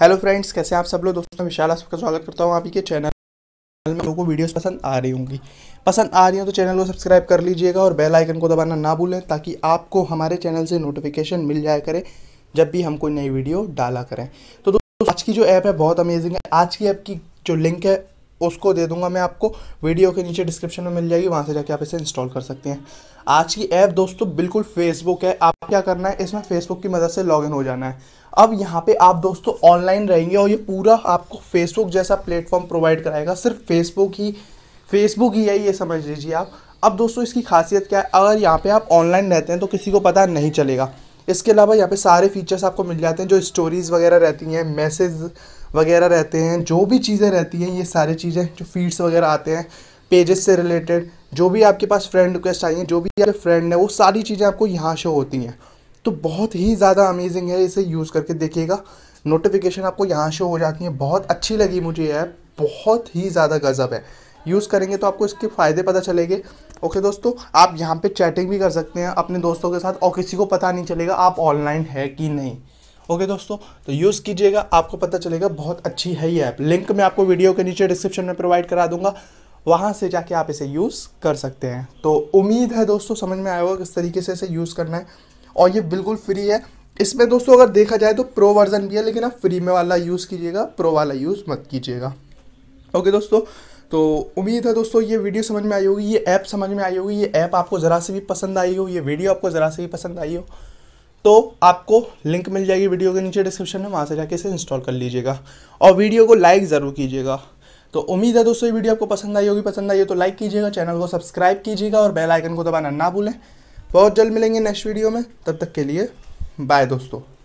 hello friends कैसे आप सब लोग दोस्तों विशाल आपका स्वागत करता हूँ आप ही के चैनल में लोगों को वीडियोस पसंद आ रही होंगी पसंद आ रही हो तो चैनल को सब्सक्राइब कर लीजिएगा और बेल आइकन को दबाना ना भूलें ताकि आपको हमारे चैनल से नोटिफिकेशन मिल जाए करे जब भी हम कोई नई वीडियो डाला करें तो दोस्तों आज की जो ऐप है बहुत अमेजिंग है आज की ऐप की जो लिंक है उसको दे दूंगा मैं आपको वीडियो के नीचे डिस्क्रिप्शन में मिल जाएगी वहाँ से जाके आप इसे इंस्टॉल कर सकते हैं आज की ऐप दोस्तों बिल्कुल फेसबुक है आप क्या करना है इसमें फेसबुक की मदद से लॉगिन हो जाना है अब यहाँ पे आप दोस्तों ऑनलाइन रहेंगे और ये पूरा आपको फेसबुक जैसा प्लेटफॉर्म प्रोवाइड कराएगा सिर्फ फेसबुक ही फेसबुक ही है ये समझ लीजिए आप अब दोस्तों इसकी खासियत क्या है अगर यहाँ पे आप ऑनलाइन रहते हैं तो किसी को पता नहीं चलेगा इसके अलावा यहाँ पे सारे फीचर्स आपको मिल जाते हैं जो स्टोरीज़ वगैरह रहती हैं मैसेज वगैरह रहते हैं जो भी चीज़ें रहती हैं ये सारी चीज़ें जो फीड्स वगैरह आते हैं पेजेस से रिलेटेड जो भी आपके पास फ्रेंड रिक्वेस्ट आई हैं जो भी आपके फ्रेंड है वो सारी चीज़ें आपको यहाँ शो होती हैं तो बहुत ही ज़्यादा अमेजिंग है इसे यूज़ करके देखिएगा नोटिफिकेशन आपको यहाँ शो हो जाती है बहुत अच्छी लगी मुझे ये ऐप बहुत ही ज़्यादा गज़ब है यूज़ करेंगे तो आपको इसके फ़ायदे पता चलेंगे ओके दोस्तों आप यहाँ पे चैटिंग भी कर सकते हैं अपने दोस्तों के साथ और किसी को पता नहीं चलेगा आप ऑनलाइन है कि नहीं ओके दोस्तों तो यूज़ कीजिएगा आपको पता चलेगा बहुत अच्छी है ये ऐप लिंक मैं आपको वीडियो के नीचे डिस्क्रिप्शन में प्रोवाइड करा दूंगा वहाँ से जाके आप इसे यूज़ कर सकते हैं तो उम्मीद है दोस्तों समझ में आएगा किस तरीके से इसे यूज़ करना है और ये बिल्कुल फ्री है इसमें दोस्तों अगर देखा जाए तो प्रो वर्जन भी है लेकिन आप फ्री में वाला यूज़ कीजिएगा प्रो वाला यूज़ मत कीजिएगा ओके दोस्तों तो उम्मीद है दोस्तों ये वीडियो समझ में आई होगी ये ऐप समझ में आई होगी ये ऐप आपको ज़रा से भी पसंद आई हो ये वीडियो आपको ज़रा से भी पसंद आई हो तो आपको लिंक मिल जाएगी वीडियो के नीचे डिस्क्रिप्शन में वहाँ से जाके इसे इंस्टॉल कर लीजिएगा और वीडियो को लाइक ज़रूर कीजिएगा तो उम्मीद है दोस्तों ये वीडियो आपको पसंद आई होगी पसंद आई हो तो लाइक कीजिएगा चैनल को सब्सक्राइब कीजिएगा और बेल आइकन को दबाना ना भूलें बहुत जल्द मिलेंगे नेक्स्ट वीडियो में तब तक के लिए बाय दोस्तों